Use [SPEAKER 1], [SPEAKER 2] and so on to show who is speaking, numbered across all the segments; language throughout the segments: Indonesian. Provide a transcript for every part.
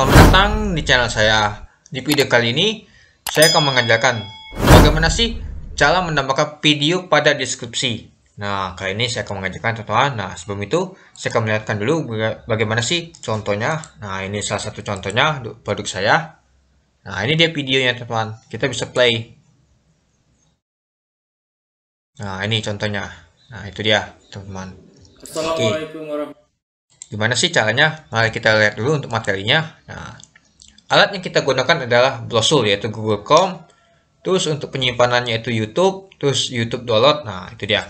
[SPEAKER 1] Selamat datang di channel saya. Di video kali ini, saya akan mengajarkan bagaimana sih cara menambahkan video pada deskripsi. Nah, kali ini saya akan mengajarkan contohan. Nah, sebelum itu, saya akan melihatkan dulu bagaimana sih contohnya. Nah, ini salah satu contohnya produk saya. Nah, ini dia videonya, teman-teman. Kita bisa play. Nah, ini contohnya. Nah, itu dia, teman-teman. Assalamualaikum warahmatullahi wabarakatuh. Gimana sih caranya? Mari kita lihat dulu untuk materinya. Nah, alat yang kita gunakan adalah Blosul yaitu Google Chrome. Terus untuk penyimpanannya itu YouTube, terus YouTube download. Nah, itu dia.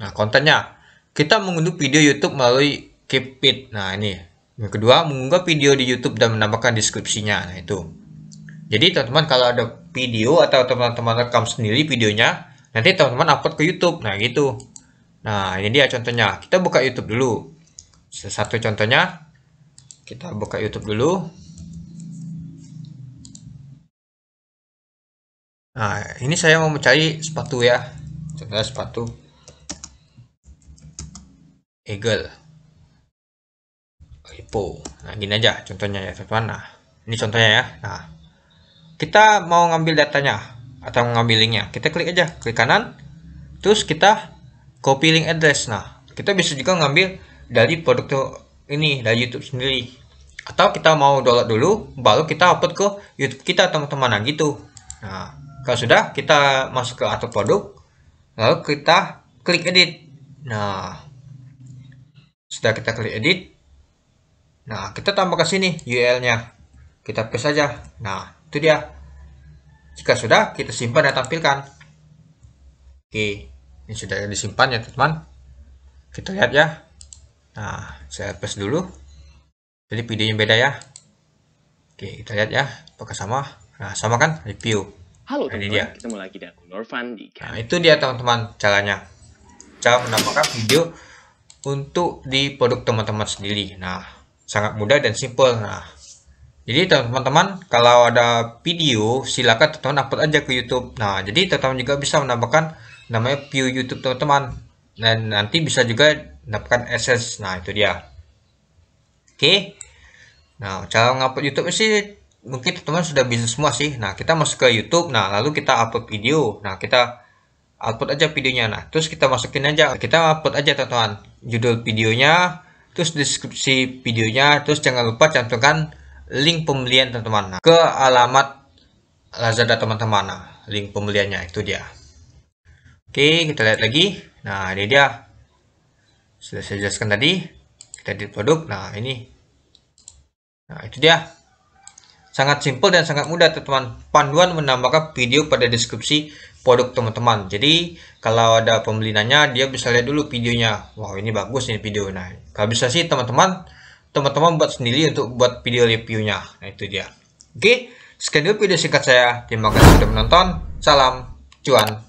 [SPEAKER 1] Nah, kontennya kita mengunduh video YouTube melalui Keepit. Nah, ini. Yang kedua, mengunggah video di YouTube dan menambahkan deskripsinya. Nah, itu. Jadi, teman-teman kalau ada video atau teman-teman rekam sendiri videonya, nanti teman-teman upload ke YouTube. Nah, gitu. Nah, ini dia contohnya. Kita buka YouTube dulu satu contohnya kita buka YouTube dulu nah ini saya mau mencari sepatu ya contohnya sepatu Eagle Hippo nah gini aja contohnya ya teman nah ini contohnya ya nah kita mau ngambil datanya atau ngambil linknya kita klik aja klik kanan terus kita copy link address nah kita bisa juga ngambil dari produk ini dari YouTube sendiri atau kita mau download dulu baru kita upload ke YouTube kita teman-teman nah gitu nah kalau sudah kita masuk ke atau produk lalu kita klik edit nah sudah kita klik edit nah kita tambah ke sini URL nya kita paste saja nah itu dia jika sudah kita simpan dan tampilkan oke ini sudah disimpan ya teman kita lihat ya Nah, saya paste dulu. Jadi videonya beda ya. Oke, kita lihat ya, apakah sama? Nah, sama kan? Review.
[SPEAKER 2] Halo nah, teman-teman,
[SPEAKER 1] ketemu lagi dengan aku Norvan di Nah, itu dia teman-teman caranya. Cara menambahkan video untuk di produk teman-teman sendiri. Nah, sangat mudah dan simple. Nah, jadi teman-teman kalau ada video silakan teman-teman upload aja ke YouTube. Nah, jadi teman-teman juga bisa menambahkan namanya view YouTube teman-teman. Dan nanti bisa juga dapatkan AdSense. Nah, itu dia. Oke. Okay. Nah, cara ngupload YouTube sih mungkin teman-teman sudah bisa semua sih. Nah, kita masuk ke YouTube. Nah, lalu kita upload video. Nah, kita upload aja videonya. Nah, terus kita masukin aja. Kita upload aja teman-teman judul videonya, terus deskripsi videonya, terus jangan lupa cantumkan link pembelian teman-teman nah, ke alamat Lazada teman-teman. Nah, link pembeliannya itu dia. Oke, kita lihat lagi. Nah, ini dia. Sudah saya jelaskan tadi. Kita edit produk. Nah, ini. Nah, itu dia. Sangat simple dan sangat mudah, teman-teman. Panduan menambahkan video pada deskripsi produk teman-teman. Jadi, kalau ada pembelinannya, dia bisa lihat dulu videonya. Wow, ini bagus ini video. Nah, kalau bisa sih, teman-teman, teman-teman buat sendiri untuk buat video reviewnya. Nah, itu dia. Oke, sekian dulu video singkat saya. Terima kasih sudah menonton. Salam cuan.